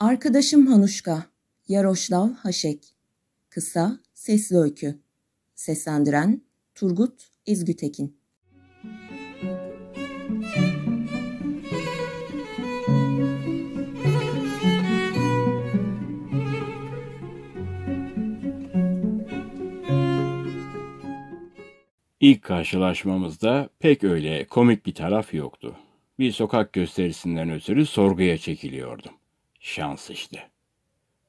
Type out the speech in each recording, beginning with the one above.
Arkadaşım Hanuşka, Yaroşlav Haşek. Kısa, sesli öykü. Seslendiren Turgut İzgütekin. İlk karşılaşmamızda pek öyle komik bir taraf yoktu. Bir sokak gösterisinden ötürü sorguya çekiliyordum. Şans işte.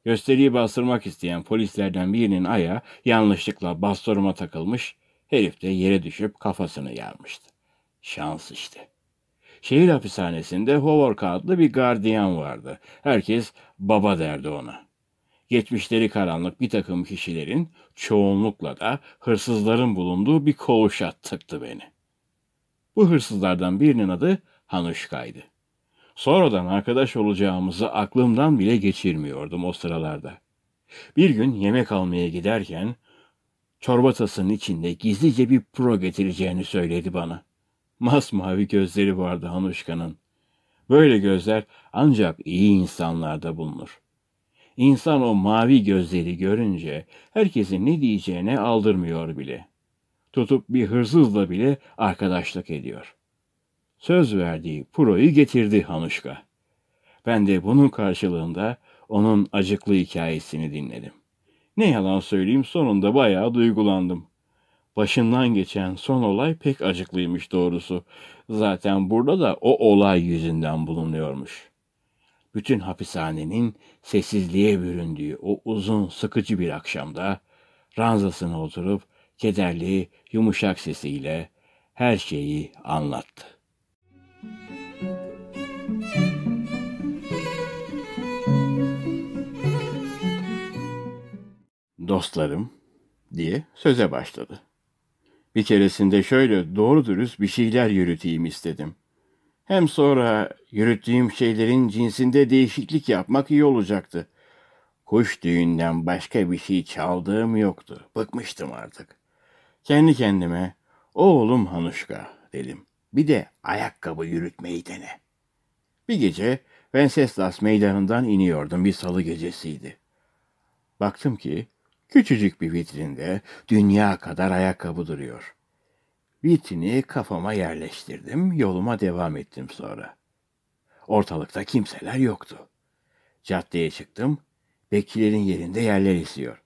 Gösteriyi bastırmak isteyen polislerden birinin aya yanlışlıkla bastonuma takılmış, herif de yere düşüp kafasını yarmıştı. Şans işte. Şehir hapishanesinde Hovorka adlı bir gardiyan vardı. Herkes baba derdi ona geçmişleri karanlık bir takım kişilerin çoğunlukla da hırsızların bulunduğu bir koğuş tıktı beni. Bu hırsızlardan birinin adı Hanuşka'ydı. Sonradan arkadaş olacağımızı aklımdan bile geçirmiyordum o sıralarda. Bir gün yemek almaya giderken çorba tasının içinde gizlice bir pro getireceğini söyledi bana. Masmavi gözleri vardı Hanuşka'nın. Böyle gözler ancak iyi insanlarda bulunur. İnsan o mavi gözleri görünce herkesin ne diyeceğine aldırmıyor bile. Tutup bir hırsızla bile arkadaşlık ediyor. Söz verdiği Puro'yu getirdi Hanuşka. Ben de bunun karşılığında onun acıklı hikayesini dinledim. Ne yalan söyleyeyim sonunda bayağı duygulandım. Başından geçen son olay pek acıklıymış doğrusu. Zaten burada da o olay yüzünden bulunuyormuş.'' bütün hapishanenin sessizliğe büründüğü o uzun sıkıcı bir akşamda ranzasına oturup kederli yumuşak sesiyle her şeyi anlattı. Dostlarım diye söze başladı. Bir keresinde şöyle doğru dürüst bir şeyler yürüteyim istedim.'' Hem sonra yürüttüğüm şeylerin cinsinde değişiklik yapmak iyi olacaktı. Kuş düğünden başka bir şey çaldığım yoktu. Bıkmıştım artık. Kendi kendime oğlum Hanuşka dedim. Bir de ayakkabı yürütmeyi dene. Bir gece Venceslas meydanından iniyordum bir salı gecesiydi. Baktım ki küçücük bir vitrinde dünya kadar ayakkabı duruyor. Vitini kafama yerleştirdim, yoluma devam ettim sonra. Ortalıkta kimseler yoktu. Caddeye çıktım, bekçilerin yerinde yerler esiyor.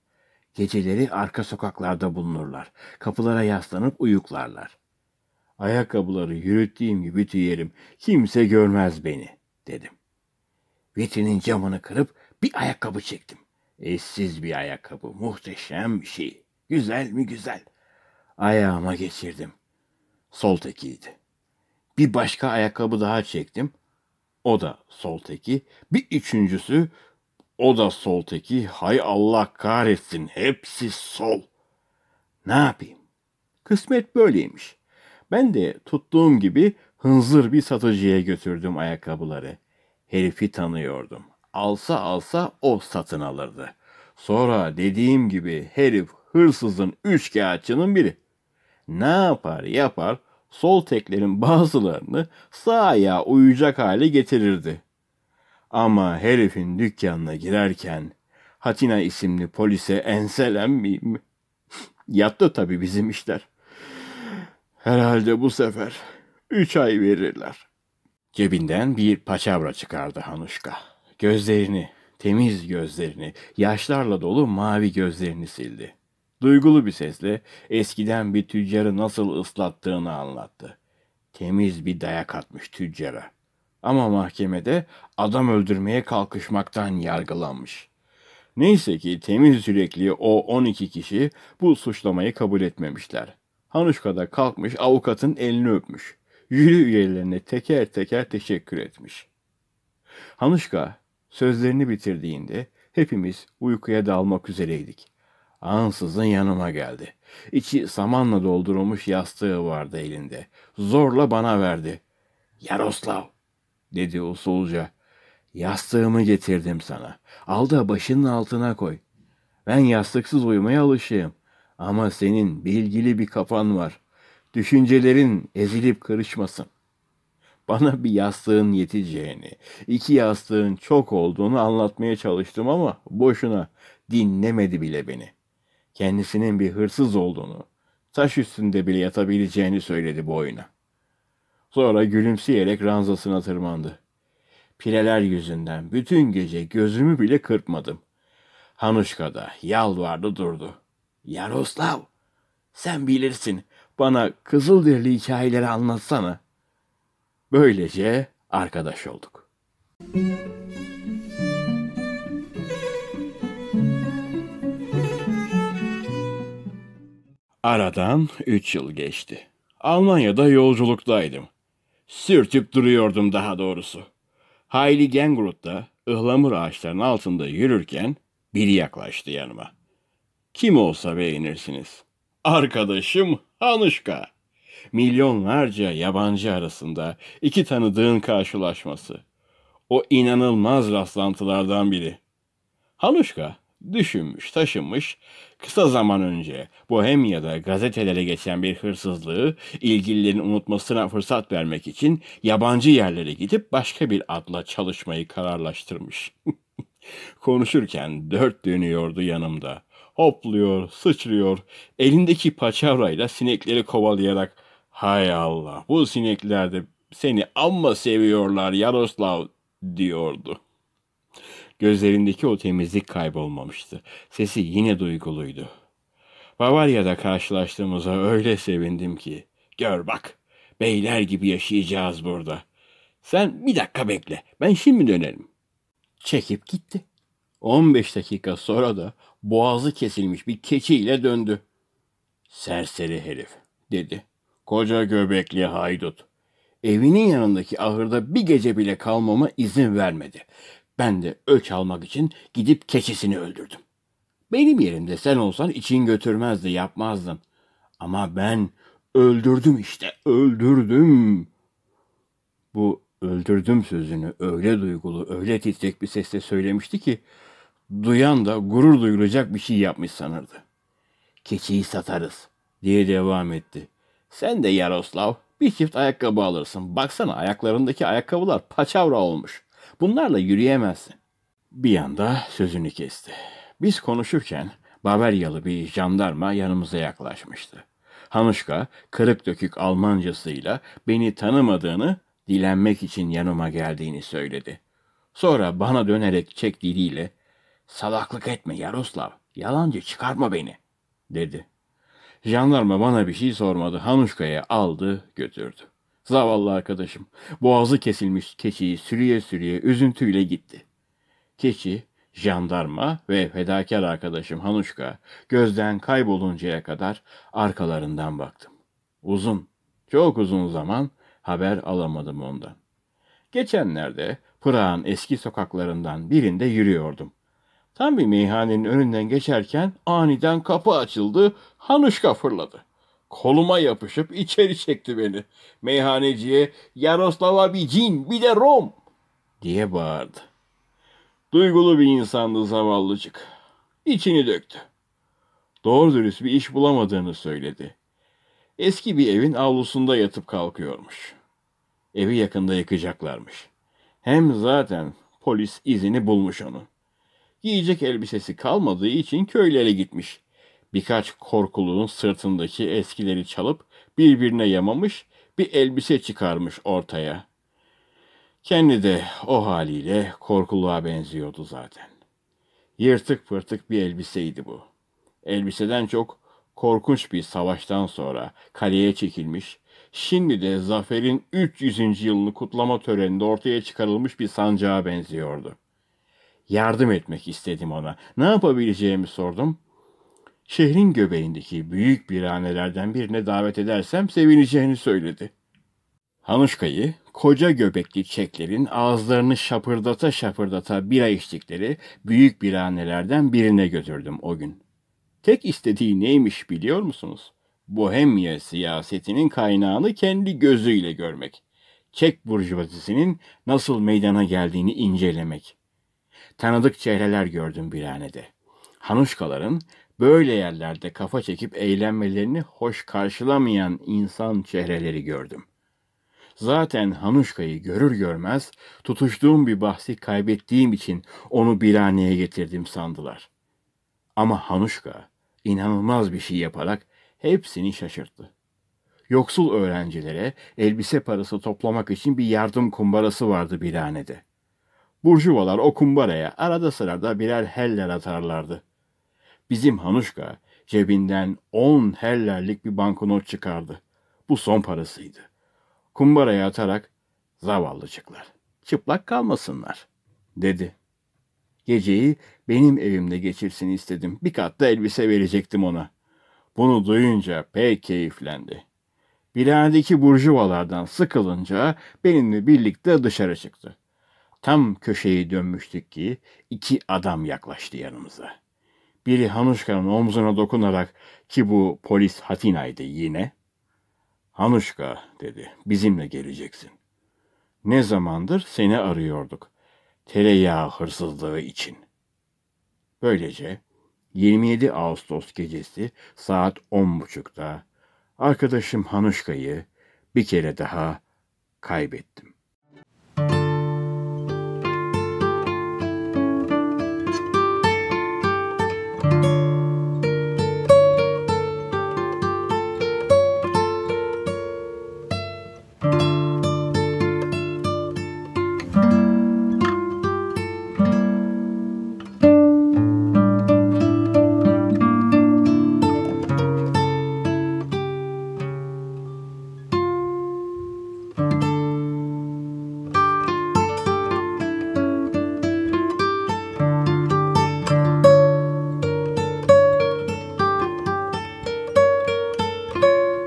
Geceleri arka sokaklarda bulunurlar, kapılara yaslanıp uyuklarlar. Ayakkabıları yürüttüğüm gibi tüyerim, kimse görmez beni, dedim. Vitrinin camını kırıp bir ayakkabı çektim. Eşsiz bir ayakkabı, muhteşem bir şey. Güzel mi güzel. Ayağıma geçirdim sol tekiydi. Bir başka ayakkabı daha çektim. O da sol teki. Bir üçüncüsü o da sol teki. Hay Allah kahretsin hepsi sol. Ne yapayım? Kısmet böyleymiş. Ben de tuttuğum gibi hınzır bir satıcıya götürdüm ayakkabıları. Herifi tanıyordum. Alsa alsa o satın alırdı. Sonra dediğim gibi herif hırsızın üç kağıtçının biri.'' ne yapar yapar sol teklerin bazılarını sağ ayağa uyacak hale getirirdi. Ama herifin dükkanına girerken Hatina isimli polise enselenmeyeyim. Yattı tabii bizim işler. Herhalde bu sefer üç ay verirler. Cebinden bir paçavra çıkardı Hanuşka. Gözlerini, temiz gözlerini, yaşlarla dolu mavi gözlerini sildi. Duygulu bir sesle eskiden bir tüccarı nasıl ıslattığını anlattı. Temiz bir dayak atmış tüccara. Ama mahkemede adam öldürmeye kalkışmaktan yargılanmış. Neyse ki temiz yürekli o 12 kişi bu suçlamayı kabul etmemişler. Hanuşka da kalkmış avukatın elini öpmüş. Jüri üyelerine teker teker teşekkür etmiş. Hanuşka sözlerini bitirdiğinde hepimiz uykuya dalmak üzereydik ansızın yanıma geldi. İçi samanla doldurulmuş yastığı vardı elinde. Zorla bana verdi. Yaroslav, dedi usulca. Yastığımı getirdim sana. Al da başının altına koy. Ben yastıksız uyumaya alışığım. Ama senin bilgili bir kafan var. Düşüncelerin ezilip karışmasın. Bana bir yastığın yeteceğini, iki yastığın çok olduğunu anlatmaya çalıştım ama boşuna dinlemedi bile beni.'' kendisinin bir hırsız olduğunu, taş üstünde bile yatabileceğini söyledi bu oyuna. Sonra gülümseyerek ranzasına tırmandı. Pireler yüzünden bütün gece gözümü bile kırpmadım. Hanuşka da yalvardı durdu. Yaroslav, sen bilirsin bana Kızılderili hikayeleri anlatsana. Böylece arkadaş olduk. Müzik Aradan üç yıl geçti. Almanya'da yolculuktaydım. Sürtüp duruyordum daha doğrusu. Hayli Gengrut'ta ıhlamur ağaçlarının altında yürürken biri yaklaştı yanıma. Kim olsa beğenirsiniz. Arkadaşım Hanuşka. Milyonlarca yabancı arasında iki tanıdığın karşılaşması. O inanılmaz rastlantılardan biri. Hanuşka düşünmüş, taşınmış, kısa zaman önce Bohemya'da gazetelere geçen bir hırsızlığı ilgililerin unutmasına fırsat vermek için yabancı yerlere gidip başka bir adla çalışmayı kararlaştırmış. Konuşurken dört dönüyordu yanımda. Hopluyor, sıçrıyor, elindeki paçavrayla sinekleri kovalayarak ''Hay Allah, bu sinekler de seni amma seviyorlar Yaroslav'' diyordu. Gözlerindeki o temizlik kaybolmamıştı. Sesi yine duyguluydu. Bavarya'da karşılaştığımıza öyle sevindim ki. Gör bak, beyler gibi yaşayacağız burada. Sen bir dakika bekle, ben şimdi dönerim. Çekip gitti. 15 dakika sonra da boğazı kesilmiş bir keçiyle döndü. Serseri herif, dedi. Koca göbekli haydut. Evinin yanındaki ahırda bir gece bile kalmama izin vermedi. Ben de ölç almak için gidip keçisini öldürdüm. Benim yerimde sen olsan için götürmezdi, yapmazdın. Ama ben öldürdüm işte, öldürdüm. Bu öldürdüm sözünü öyle duygulu, öyle titrek bir sesle söylemişti ki duyan da gurur duyulacak bir şey yapmış sanırdı. Keçiyi satarız diye devam etti. Sen de Yaroslav bir çift ayakkabı alırsın. Baksana ayaklarındaki ayakkabılar paçavra olmuş.'' Bunlarla yürüyemezsin. Bir yanda sözünü kesti. Biz konuşurken Bavaryalı bir jandarma yanımıza yaklaşmıştı. Hanuşka kırık dökük Almancasıyla beni tanımadığını, dilenmek için yanıma geldiğini söyledi. Sonra bana dönerek çek diliyle ''Salaklık etme Yaroslav, yalancı çıkarma beni.'' dedi. Jandarma bana bir şey sormadı. Hanuşka'ya aldı, götürdü. Zavallı arkadaşım boğazı kesilmiş keçiyi sürüye sürüye üzüntüyle gitti. Keçi, jandarma ve fedakar arkadaşım Hanuşka gözden kayboluncaya kadar arkalarından baktım. Uzun, çok uzun zaman haber alamadım ondan. Geçenlerde Pırağ'ın eski sokaklarından birinde yürüyordum. Tam bir meyhanenin önünden geçerken aniden kapı açıldı, Hanuşka fırladı. Koluma yapışıp içeri çekti beni. Meyhaneciye Yaroslava bir cin bir de Rom diye bağırdı. Duygulu bir insandı zavallıcık. İçini döktü. Doğru dürüst bir iş bulamadığını söyledi. Eski bir evin avlusunda yatıp kalkıyormuş. Evi yakında yıkacaklarmış. Hem zaten polis izini bulmuş onu. Giyecek elbisesi kalmadığı için köylere gitmiş. Birkaç korkuluğun sırtındaki eskileri çalıp birbirine yamamış bir elbise çıkarmış ortaya. Kendi de o haliyle korkuluğa benziyordu zaten. Yırtık pırtık bir elbiseydi bu. Elbiseden çok korkunç bir savaştan sonra kaleye çekilmiş, şimdi de zaferin 300. yılını kutlama töreninde ortaya çıkarılmış bir sancağa benziyordu. Yardım etmek istedim ona. Ne yapabileceğimi sordum şehrin göbeğindeki büyük bir biranelerden birine davet edersem sevineceğini söyledi. Hanuşka'yı koca göbekli çeklerin ağızlarını şapırdata şapırdata bira içtikleri büyük bir biranelerden birine götürdüm o gün. Tek istediği neymiş biliyor musunuz? Bohemya siyasetinin kaynağını kendi gözüyle görmek. Çek burjuvazisinin nasıl meydana geldiğini incelemek. Tanıdık çehreler gördüm bir biranede. Hanuşkaların böyle yerlerde kafa çekip eğlenmelerini hoş karşılamayan insan çehreleri gördüm. Zaten Hanuşka'yı görür görmez tutuştuğum bir bahsi kaybettiğim için onu biraneye getirdim sandılar. Ama Hanuşka inanılmaz bir şey yaparak hepsini şaşırttı. Yoksul öğrencilere elbise parası toplamak için bir yardım kumbarası vardı biranede. Burjuvalar o kumbaraya arada sırada birer heller atarlardı. Bizim Hanuşka cebinden on hellerlik bir banknot çıkardı. Bu son parasıydı. Kumbaraya atarak zavallıcıklar çıplak kalmasınlar dedi. Geceyi benim evimde geçirsin istedim. Bir katta elbise verecektim ona. Bunu duyunca pek keyiflendi. Bileğindeki burjuvalardan sıkılınca benimle birlikte dışarı çıktı. Tam köşeyi dönmüştük ki iki adam yaklaştı yanımıza.'' Biri Hanuşka'nın omzuna dokunarak ki bu polis Hatina'ydı yine. Hanuşka dedi bizimle geleceksin. Ne zamandır seni arıyorduk. Tereyağı hırsızlığı için. Böylece 27 Ağustos gecesi saat 10.30'da arkadaşım Hanuşka'yı bir kere daha kaybettim.